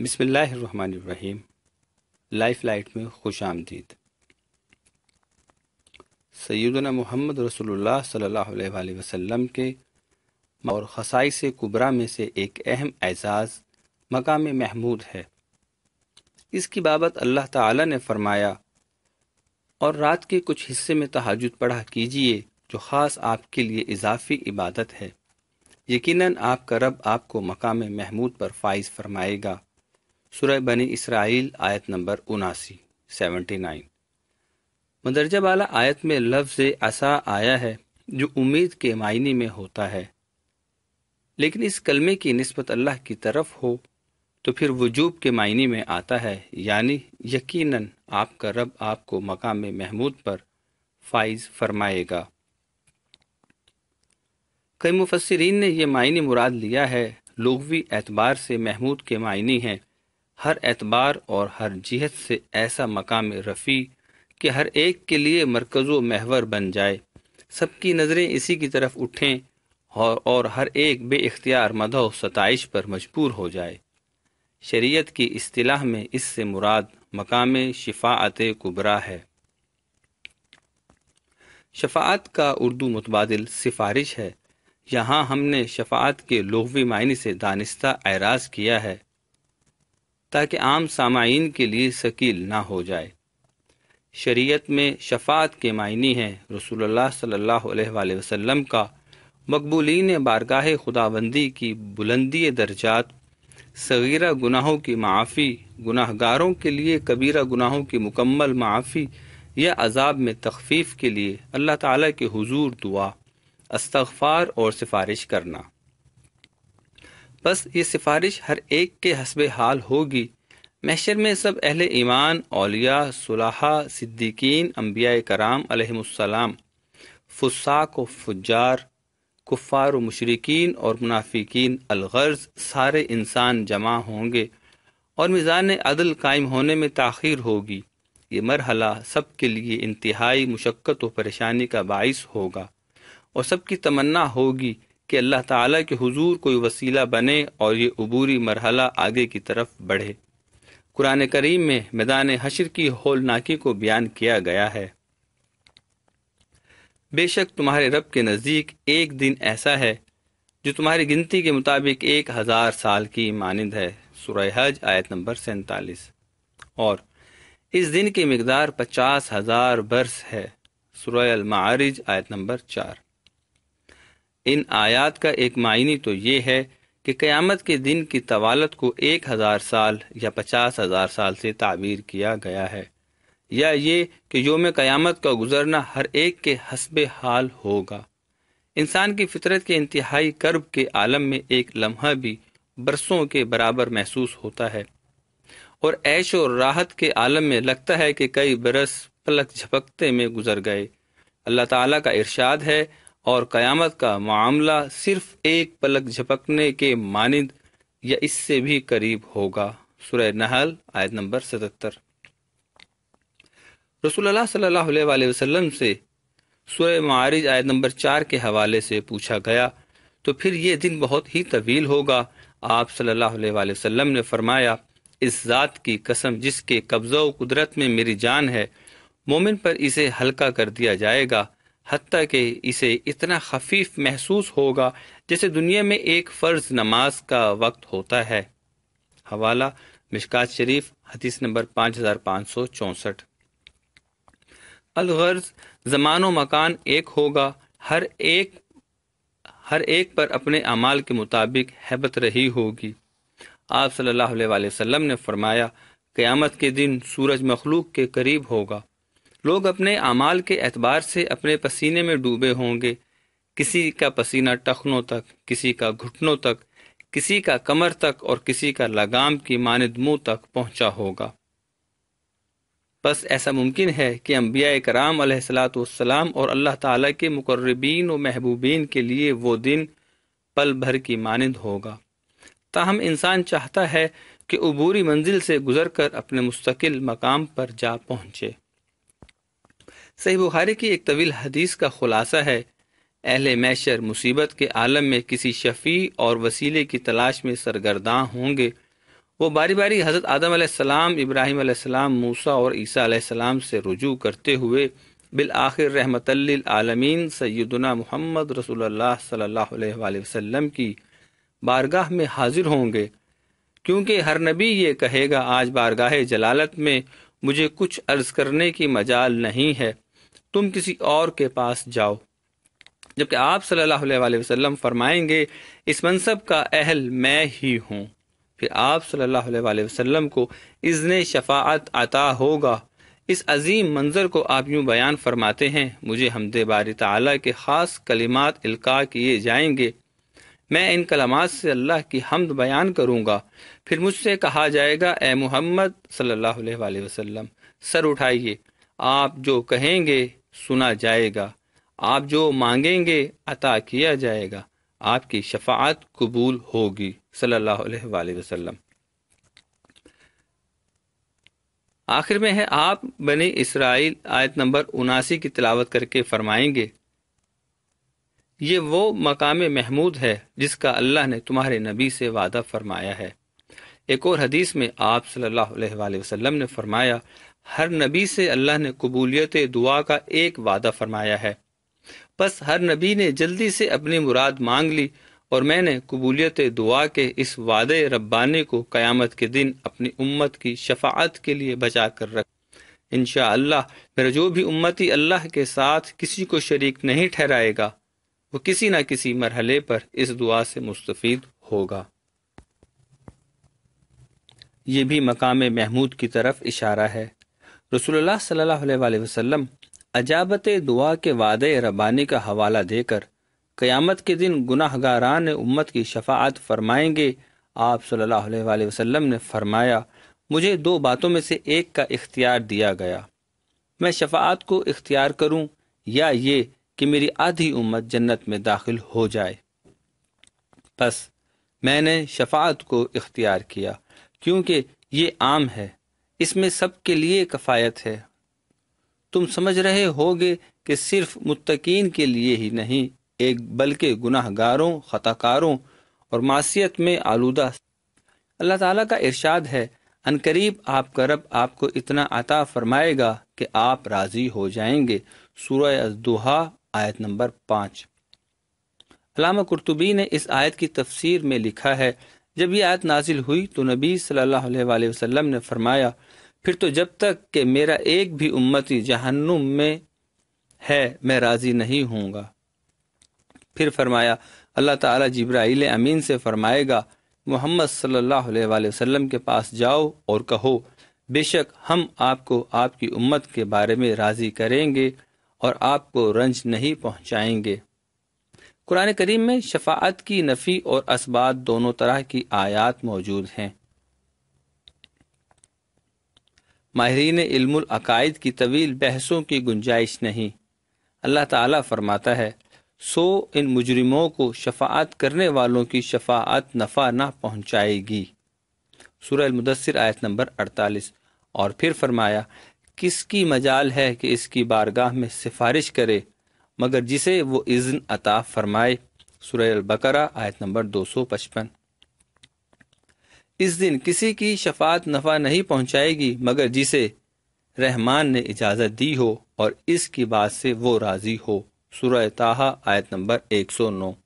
बिसमीम life light में खुश आमदीद सैदना मोहम्मद रसोल्ला सल्ला वसम के और खसाई से कुबरा में से एक अहम एजाज़ मकाम महमूद है इसकी बाबत अल्लाह ताला ने फरमाया और रात के कुछ हिस्से में तहजद पढ़ा कीजिए जो ख़ास आपके लिए इजाफी इबादत है यकीनन आपका रब आपको मकाम महमूद पर फाइज फरमाएगा सुरह बनी इसराइल आयत नंबर उनासी सेवेंटी नाइन मदरजा वाला आयत में लफ्ज़ असा आया है जो उम्मीद के मायने में होता है लेकिन इस कलमे की नस्बत अल्लाह की तरफ हो तो फिर वजूब के मायने में आता है यानी यकीन आपका रब आपको मकाम महमूद पर फाइज फरमाएगा कई मुफसरीन ने यह मायने मुराद लिया है लोगवी एतबार से महमूद के मायने हैं हर एतबार और हर जिहत से ऐसा मकाम रफ़ी कि हर एक के लिए मरकज़ महवर बन जाए सबकी नज़रें इसी की तरफ उठें और, और हर एक बे इख्तियार मदह सतश पर मजबूर हो जाए शरीयत की अतलाह में इससे मुराद मकाम शफात कुबरा है शफात का उर्दू मुतबादल सिफारिश है यहाँ हमने शफात के लोहवी मायने से दानिस्ता एराज किया है ताकि आम सामाइन के लिए शकील ना हो जाए शरीयत में शफात के मायने हैं रसूलुल्लाह सल्लल्लाहु अलैहि वसल्लम का मकबूलिन बारगाह खुदाबंदी की बुलंदी दर्जात सगीरा गुनाहों की माफ़ी गुनाहगारों के लिए कबीरा गुनाहों की मुकम्मल माफ़ी या अजाब में तखफीफ के लिए अल्लाह ताला के हुजूर दुआ अस्तगफार और सिफारिश करना बस ये सिफारिश हर एक के हसब हाल होगी मैशर में सब अहल ईमान अलिया सुलह सिद्दीकीन अम्बिया कराम फुसाक व फुजार कुफ़ार व मशरकिन और मुनाफिकीन अलगर्ज सारे इंसान जमा होंगे और मिज़ान अदल कायम होने में तखिर होगी ये मरहला सब के लिए इंतहाई मुशक्क़त व परेशानी का बायस होगा और सबकी तमन्ना होगी कि अल्लाह ताला के हुजूर कोई वसीला बने और ये अबूरी मरहला आगे की तरफ बढ़े कुरान करीम में मैदान हशर की होलनाकी को बयान किया गया है बेशक तुम्हारे रब के नज़दीक एक दिन ऐसा है जो तुम्हारी गिनती के मुताबिक एक हज़ार साल की मानंद है हज आयत नंबर सैंतालीस और इस दिन की मकदार पचास हज़ार बरस है सुरह मारिज आयत नंबर चार इन आयात का एक मायने तो ये है कि क़यामत के दिन की तवालत को एक हज़ार साल या पचास हज़ार साल से ताबीर किया गया है या ये कि योम क़यामत का गुजरना हर एक के हसब हाल होगा इंसान की फितरत के इंतहाई कर्ब के आलम में एक लम्हा भी बरसों के बराबर महसूस होता है और ऐश और राहत के आलम में लगता है कि कई बरस पलक झपकते में गुजर गए अल्लाह ताला का इरशाद है और कयामत का मामला सिर्फ एक पलक झपकने के मानद या इससे भी करीब होगा सुरह नहल आयत नंबर सतहत्तर रसूलुल्लाह सल्लल्लाहु से सुरह मारिज आयत नंबर चार के हवाले से पूछा गया तो फिर ये दिन बहुत ही तवील होगा आप सल्लल्लाहु अलैहि वसल्लम ने फरमाया इस ज़ात की कसम जिसके कब्ज़ कुदरत में मेरी जान है मोमिन पर इसे हल्का कर दिया जाएगा हती कि इसे इतना खफीफ महसूस होगा जैसे दुनिया में एक फ़र्ज नमाज का वक्त होता है हवाला मिशकात शरीफ हदीस नंबर पाँच हज़ार पाँच सौ चौंसठ अलगर्ज जमानो मकान एक होगा हर एक हर एक पर अपने अमाल के मुताबिक हैबत रही होगी आप सल्लल्लाहु अलैहि वसल्लम ने फरमाया क़यामत के दिन सूरज मखलूक के करीब होगा लोग अपने अमाल के एतबार से अपने पसीने में डूबे होंगे किसी का पसीना टखनों तक किसी का घुटनों तक किसी का कमर तक और किसी का लगाम की मानद मुंह तक पहुंचा होगा बस ऐसा मुमकिन है कि अम्बिया कराम सलाम और अल्लाह ताला के मुकर्रबीन व महबूबीन के लिए वो दिन पल भर की मानद होगा ताहम इंसान चाहता है कि अबूरी मंजिल से गुजर कर अपने मुस्तकिल मकाम पर जा पहुँचे सही बुखारी की एक तवील हदीस का खुलासा है अहल मैशर मुसीबत के आलम में किसी शफी और वसीले की तलाश में सरगर्दां होंगे वो बारी बारी हज़रत आदम सलाम इब्राहिम सलाम मूसा और ईसा सलाम से रुजू करते हुए बिल आखिर रहमत आलमीन सैदना मोहम्मद रसोल्ला सल्ला वसम की बारगाह में हाजिर होंगे क्योंकि हर नबी ये कहेगा आज बारगाह जलालत में मुझे कुछ अर्ज करने की मजाल नहीं है तुम किसी और के पास जाओ जबकि आप सल्लल्लाहु अलैहि वसल्लम फरमाएंगे इस मनसब का अहल मैं ही हूँ फिर आप सल्लल्लाहु अलैहि वसल्लम को इज्न शफात अता होगा इस अजीम मंज़र को आप यूँ बयान फरमाते हैं मुझे हमद बार ताली के ख़ास कलिमात इल्का किए जाएंगे मैं इन कलमात से अल्लाह की हमद बयान करूँगा फिर मुझसे कहा जाएगा ए मोहम्मद सल्लल्लाहु अलैहि वसल्लम सर उठाइए आप जो कहेंगे सुना जाएगा आप जो मांगेंगे अता किया जाएगा आपकी शफात कबूल होगी सल्लल्लाहु वसल्लम आखिर में है आप बने इसराइल आयत नंबर उनासी की तिलावत करके फरमाएंगे ये वो मकाम महमूद है जिसका अल्लाह ने तुम्हारे नबी से वादा फरमाया है एक और हदीस में आप सल्लल्लाहु अलैहि वसल्लम ने फरमाया हर नबी से अल्लाह ने कबूलियत दुआ का एक वादा फरमाया है बस हर नबी ने जल्दी से अपनी मुराद मांग ली और मैंने कबूलियत दुआ के इस वादे रब्बानी को क़यामत के दिन अपनी उम्मत की शफात के लिए बचा कर रख इन अल्लाह मेरा जो भी उम्मती अल्लाह के साथ किसी को शरीक नहीं ठहराएगा वो किसी ना किसी मरहले पर इस दुआ से मुस्तफ़ होगा ये भी मकाम महमूद की तरफ इशारा है रसूलुल्लाह सल्लल्लाहु अलैहि वसल्लम अजाबत दुआ के वादे रबानी का हवाला देकर क़यामत के दिन गुनाहगारान उम्मत की शफात फरमाएंगे आप सल्लल्लाहु अलैहि वसल्लम ने फरमाया मुझे दो बातों में से एक का इख्तियार दिया गया मैं शफात को इख्तियार करूँ या ये कि मेरी आधी उम्मत जन्नत में दाखिल हो जाए बस मैंने शफात को इख्तियार किया क्योंकि ये आम है इसमें सबके लिए कफायत है तुम समझ रहे होगे कि सिर्फ मुत्तकीन के लिए ही नहीं एक बल्कि गुनाहगारों खताकारों और मासीत में आलूदा अल्लाह ताला का इरशाद है अनकरीब आपका रब आपको इतना अता फरमाएगा कि आप राज़ी हो जाएंगे सूरह अजदुहा आयत नंबर पाँच अलामा कुर्तुबी ने इस आयत की तफसीर में लिखा है जब ये आयत नाजिल हुई तो नबी सल्लल्लाहु अलैहि वसल्लम ने फरमाया फिर तो जब तक कि मेरा एक भी उम्मती जहन्नुम में है मैं राज़ी नहीं होऊंगा फिर फरमाया अल्लाह ताला जिब्राइल अमीन से फरमाएगा मोहम्मद सल्लल्लाहु अलैहि वसल्लम के पास जाओ और कहो बेशक हम आपको आपकी उम्मत के बारे में राज़ी करेंगे और आपको रंज नहीं पहुंचाएंगे कुरान करीम में शफात की नफ़ी और असबात दोनों तरह की आयात मौजूद हैं माहरीन इल्मकायद की तवील बहसों की गुंजाइश नहीं अल्लाह ताला फरमाता है सो इन मुजरिमों को शफात करने वालों की शफात नफ़ा ना पहुंचाएगी सूरह मुदसर आयत नंबर अड़तालीस और फिर फरमाया किसकी मजाल है कि इसकी बारगाह में सिफारिश करे मगर जिसे वो इज़्न अता फरमाए सुरह बकरा आयत नंबर दो सौ पचपन इस दिन किसी की शफात नफा नहीं पहुंचाएगी मगर जिसे रहमान ने इजाज़त दी हो और इसकी बात से वो राज़ी हो सुरह ताहा आयत नंबर एक सौ नौ